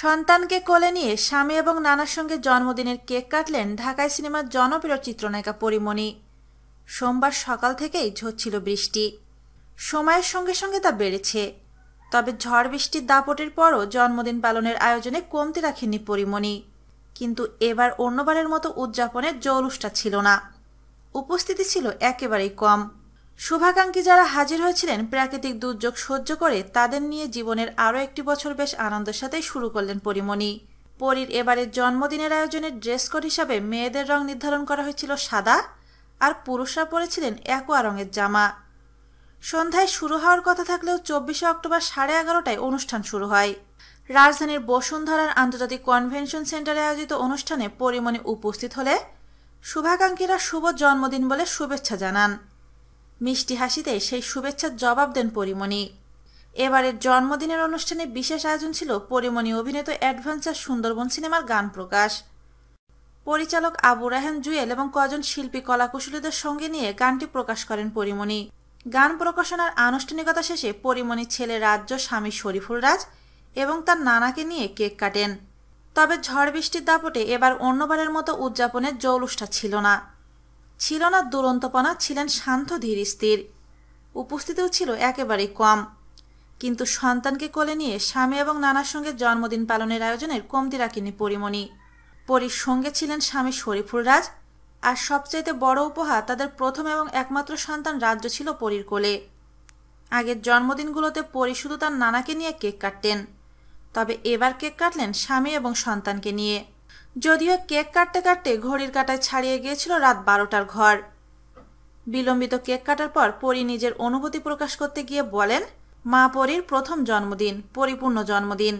সন্তানকে কোলে নিয়ে স্বামী এবং নানার সঙ্গে জন্মদিনের কেক কাটলেন ঢাকায় সিনেমার জনপ্রিয় চিত্রনায়িকা পরিমণি সোমবার সকাল থেকেই ঝরছিল বৃষ্টি সময়ের সঙ্গে সঙ্গে তা বেড়েছে তবে ঝড় বৃষ্টির দাপটের পরও জন্মদিন পালনের আয়োজনে কমতি রাখেননি পরিমণি কিন্তু এবার অন্যবারের মতো উদযাপনের জৌলুসটা ছিল না উপস্থিতি ছিল একেবারেই কম শুভাকাঙ্ক্ষী যারা হাজির হয়েছিলেন প্রাকৃতিক দুর্যোগ সহ্য করে তাদের নিয়ে জীবনের আরও একটি বছর বেশ আনন্দের সাথে শুরু করলেন পরিমণি পরীর এবারের জন্মদিনের আয়োজনে ড্রেস কোড হিসাবে মেয়েদের রং নির্ধারণ করা হয়েছিল সাদা আর পুরুষরা পরেছিলেন একোয়া রঙের জামা সন্ধ্যায় শুরু হওয়ার কথা থাকলেও চব্বিশে অক্টোবর সাড়ে এগারোটায় অনুষ্ঠান শুরু হয় রাজধানীর বসুন্ধরার আন্তর্জাতিক কনভেনশন সেন্টারে আয়োজিত অনুষ্ঠানে পরিমণি উপস্থিত হলে শুভাকাঙ্ক্ষীরা শুভ জন্মদিন বলে শুভেচ্ছা জানান মিষ্টি হাসিতে সেই শুভেচ্ছার জবাব দেন পরিমণি এবারের জন্মদিনের অনুষ্ঠানে বিশেষ আয়োজন ছিল পরিমণি অভিনীত অ্যাডভেঞ্চার সুন্দরবন সিনেমার গান প্রকাশ পরিচালক আবু রাহান জুয়েল এবং কজন শিল্পী কলাকুশলীদের সঙ্গে নিয়ে গানটি প্রকাশ করেন পরিমণি গান প্রকাশনার আনুষ্ঠানিকতা শেষে পরিমণির ছেলে রাজ্য স্বামী শরীফুল রাজ এবং তার নানাকে নিয়ে কেক কাটেন তবে ঝড় বৃষ্টির দাপটে এবার অন্যবারের মতো উদযাপনের জৌলুসটা ছিল না ছিল না দুরন্তপনা ছিলেন শান্ত ধীর স্থির উপস্থিতিও ছিল একেবারেই কম কিন্তু সন্তানকে কোলে নিয়ে স্বামী এবং নানার সঙ্গে জন্মদিন পালনের আয়োজনের কমতি রাখেনি পরিমণি পরির সঙ্গে ছিলেন স্বামী শরীফুল রাজ আর সবচাইতে বড় উপহার তাদের প্রথম এবং একমাত্র সন্তান রাজ্য ছিল পরির কোলে আগের জন্মদিনগুলোতে পরি শুধু তার নানাকে নিয়ে কেক কাটতেন তবে এবার কেক কাটলেন স্বামী এবং সন্তানকে নিয়ে যদিও কেক কাটতে কাটতে ঘড়ির কাটায় ছাড়িয়ে গিয়েছিল রাত বারোটার ঘর বিলম্বিত কেক কাটার পর পরি নিজের অনুভূতি প্রকাশ করতে গিয়ে বলেন মা পরীর প্রথম জন্মদিন পরিপূর্ণ জন্মদিন